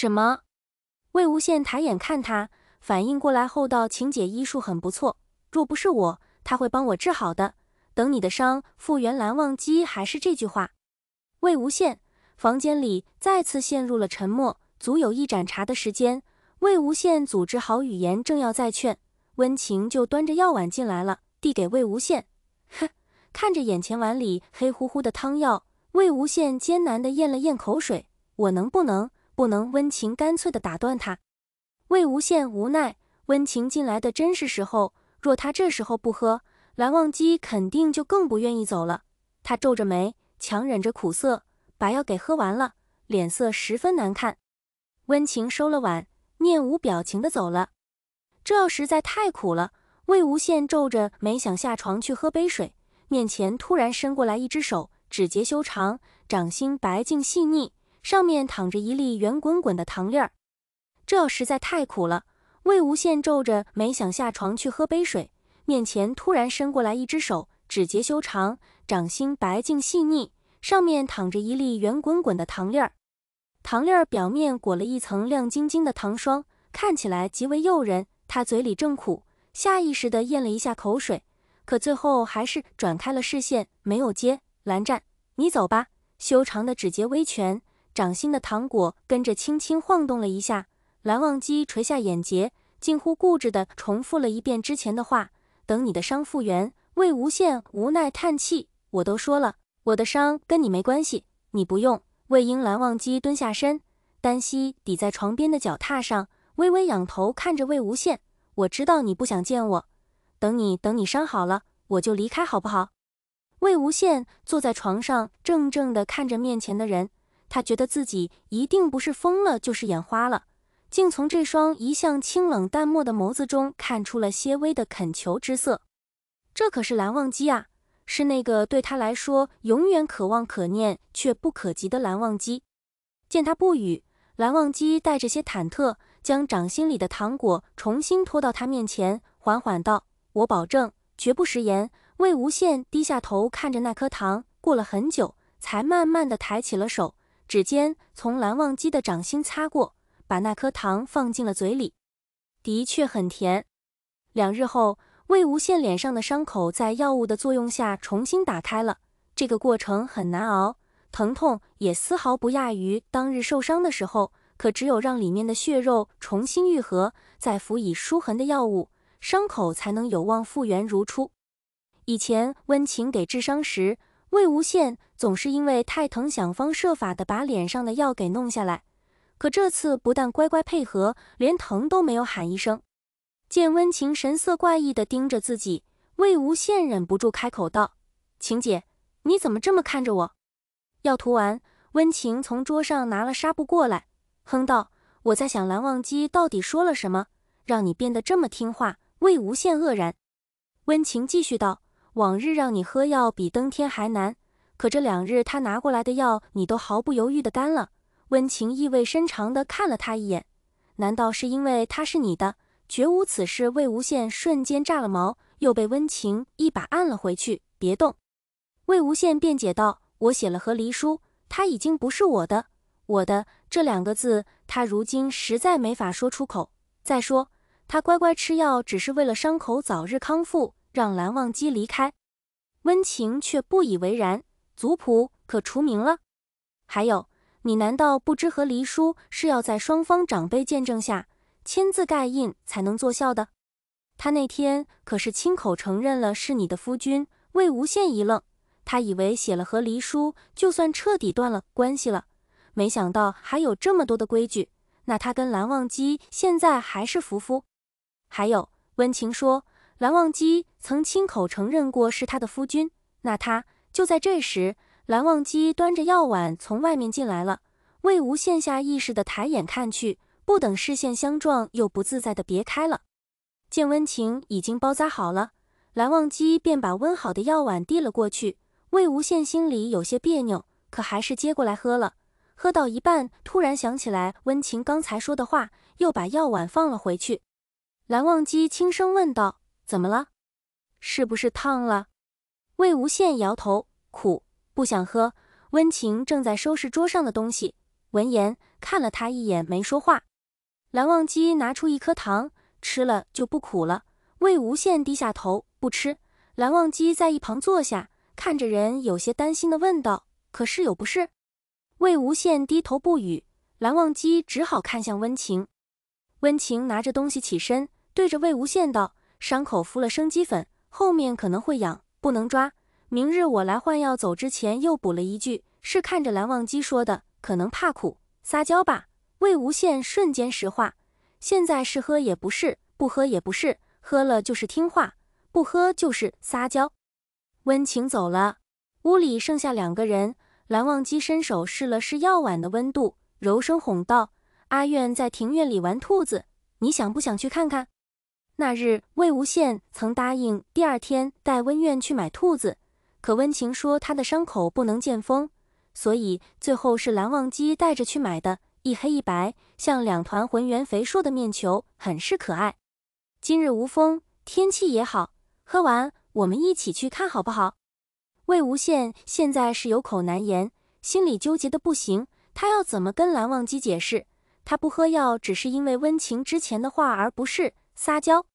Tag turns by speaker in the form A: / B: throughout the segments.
A: 什么？魏无羡抬眼看他，反应过来后道：“晴姐医术很不错，若不是我，她会帮我治好的。等你的伤复原。”蓝忘机还是这句话。魏无羡房间里再次陷入了沉默，足有一盏茶的时间。魏无羡组织好语言，正要再劝，温情就端着药碗进来了，递给魏无羡。呵，看着眼前碗里黑乎乎的汤药，魏无羡艰难地咽了咽口水：“我能不能？”不能温情干脆地打断他。魏无羡无奈，温情进来的真是时候。若他这时候不喝，蓝忘机肯定就更不愿意走了。他皱着眉，强忍着苦涩，把药给喝完了，脸色十分难看。温情收了碗，面无表情地走了。这药实在太苦了。魏无羡皱着眉，想下床去喝杯水，面前突然伸过来一只手，指节修长，掌心白净细腻。上面躺着一粒圆滚滚的糖粒儿，这实在太苦了。魏无羡皱着眉想下床去喝杯水，面前突然伸过来一只手指节修长、掌心白净细腻，上面躺着一粒圆滚滚的糖粒儿。糖粒儿表面裹了一层亮晶晶的糖霜，看起来极为诱人。他嘴里正苦，下意识地咽了一下口水，可最后还是转开了视线，没有接。蓝湛，你走吧。修长的指节微蜷。掌心的糖果跟着轻轻晃动了一下，蓝忘机垂下眼睫，近乎固执地重复了一遍之前的话：“等你的伤复原。”魏无羡无奈叹气：“我都说了，我的伤跟你没关系，你不用。”魏婴蓝忘机蹲下身，单膝抵在床边的脚踏上，微微仰头看着魏无羡：“我知道你不想见我，等你等你伤好了，我就离开，好不好？”魏无羡坐在床上，怔怔地看着面前的人。他觉得自己一定不是疯了，就是眼花了，竟从这双一向清冷淡漠的眸子中看出了些微的恳求之色。这可是蓝忘机啊，是那个对他来说永远可望可念却不可及的蓝忘机。见他不语，蓝忘机带着些忐忑，将掌心里的糖果重新拖到他面前，缓缓道：“我保证绝不食言。”魏无羡低下头看着那颗糖，过了很久，才慢慢的抬起了手。指尖从蓝忘机的掌心擦过，把那颗糖放进了嘴里，的确很甜。两日后，魏无羡脸上的伤口在药物的作用下重新打开了，这个过程很难熬，疼痛也丝毫不亚于当日受伤的时候。可只有让里面的血肉重新愈合，再辅以舒痕的药物，伤口才能有望复原如初。以前温情给治伤时。魏无羡总是因为太疼，想方设法的把脸上的药给弄下来。可这次不但乖乖配合，连疼都没有喊一声。见温情神色怪异的盯着自己，魏无羡忍不住开口道：“晴姐，你怎么这么看着我？”药涂完，温情从桌上拿了纱布过来，哼道：“我在想蓝忘机到底说了什么，让你变得这么听话。”魏无羡愕然，温情继续道。往日让你喝药比登天还难，可这两日他拿过来的药，你都毫不犹豫的干了。温情意味深长的看了他一眼，难道是因为他是你的？绝无此事！魏无羡瞬间炸了毛，又被温情一把按了回去，别动！魏无羡辩解道：“我写了和离书，他已经不是我的，我的这两个字，他如今实在没法说出口。再说，他乖乖吃药，只是为了伤口早日康复。”让蓝忘机离开，温情却不以为然。族谱可除名了。还有，你难道不知和离书是要在双方长辈见证下签字盖印才能作效的？他那天可是亲口承认了是你的夫君。魏无羡一愣，他以为写了和离书就算彻底断了关系了，没想到还有这么多的规矩。那他跟蓝忘机现在还是夫夫？还有，温情说。蓝忘机曾亲口承认过是他的夫君，那他就在这时，蓝忘机端着药碗从外面进来了。魏无羡下意识的抬眼看去，不等视线相撞，又不自在的别开了。见温情已经包扎好了，蓝忘机便把温好的药碗递了过去。魏无羡心里有些别扭，可还是接过来喝了。喝到一半，突然想起来温情刚才说的话，又把药碗放了回去。蓝忘机轻声问道。怎么了？是不是烫了？魏无羡摇头，苦，不想喝。温情正在收拾桌上的东西，闻言看了他一眼，没说话。蓝忘机拿出一颗糖，吃了就不苦了。魏无羡低下头，不吃。蓝忘机在一旁坐下，看着人有些担心的问道：“可是有不是？”魏无羡低头不语。蓝忘机只好看向温情。温情拿着东西起身，对着魏无羡道。伤口敷了生肌粉，后面可能会痒，不能抓。明日我来换药。走之前又补了一句：“是看着蓝忘机说的，可能怕苦，撒娇吧。”魏无羡瞬间石化。现在是喝也不是，不喝也不是，喝了就是听话，不喝就是撒娇。温情走了，屋里剩下两个人。蓝忘机伸手试了试药碗的温度，柔声哄道：“阿苑在庭院里玩兔子，你想不想去看看？”那日，魏无羡曾答应第二天带温苑去买兔子，可温情说他的伤口不能见风，所以最后是蓝忘机带着去买的。一黑一白，像两团浑圆肥硕的面球，很是可爱。今日无风，天气也好，喝完我们一起去看好不好？魏无羡现在是有口难言，心里纠结的不行，他要怎么跟蓝忘机解释他不喝药只是因为温情之前的话，而不是撒娇。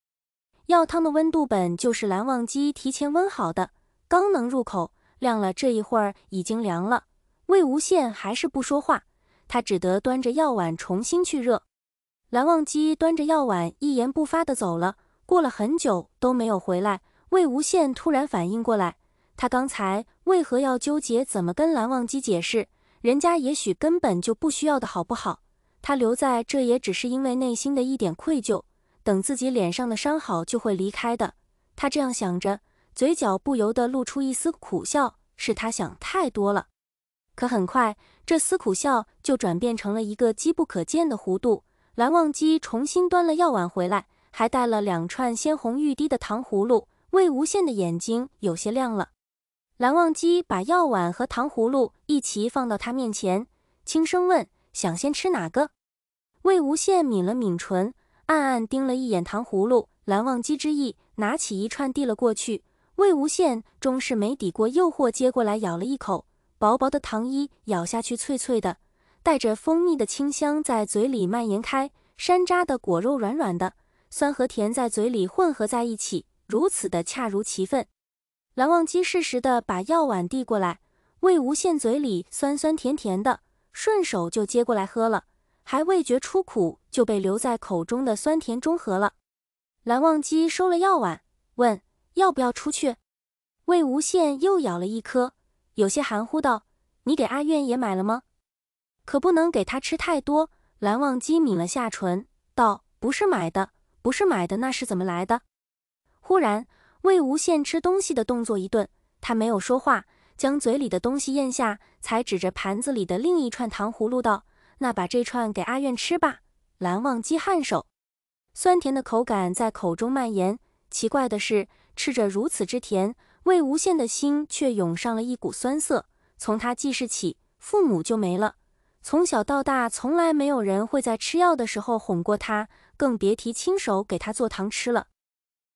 A: 药汤的温度本就是蓝忘机提前温好的，刚能入口。晾了这一会儿，已经凉了。魏无羡还是不说话，他只得端着药碗重新去热。蓝忘机端着药碗，一言不发的走了，过了很久都没有回来。魏无羡突然反应过来，他刚才为何要纠结怎么跟蓝忘机解释？人家也许根本就不需要的，好不好？他留在这，也只是因为内心的一点愧疚。等自己脸上的伤好，就会离开的。他这样想着，嘴角不由得露出一丝苦笑。是他想太多了。可很快，这丝苦笑就转变成了一个机不可见的弧度。蓝忘机重新端了药碗回来，还带了两串鲜红欲滴的糖葫芦。魏无羡的眼睛有些亮了。蓝忘机把药碗和糖葫芦一齐放到他面前，轻声问：“想先吃哪个？”魏无羡抿了抿唇。暗暗盯了一眼糖葫芦，蓝忘机之意，拿起一串递了过去。魏无羡终是没抵过诱惑，接过来咬了一口，薄薄的糖衣，咬下去脆脆的，带着蜂蜜的清香在嘴里蔓延开。山楂的果肉软软的，酸和甜在嘴里混合在一起，如此的恰如其分。蓝忘机适时的把药碗递过来，魏无羡嘴里酸酸甜甜的，顺手就接过来喝了。还未觉出苦，就被留在口中的酸甜中和了。蓝忘机收了药碗，问：“要不要出去？”魏无羡又咬了一颗，有些含糊道：“你给阿苑也买了吗？可不能给他吃太多。”蓝忘机抿了下唇，道：“不是买的，不是买的，那是怎么来的？”忽然，魏无羡吃东西的动作一顿，他没有说话，将嘴里的东西咽下，才指着盘子里的另一串糖葫芦道。那把这串给阿苑吃吧。蓝忘机颔首，酸甜的口感在口中蔓延。奇怪的是，吃着如此之甜，魏无羡的心却涌上了一股酸涩。从他记事起，父母就没了，从小到大，从来没有人会在吃药的时候哄过他，更别提亲手给他做糖吃了。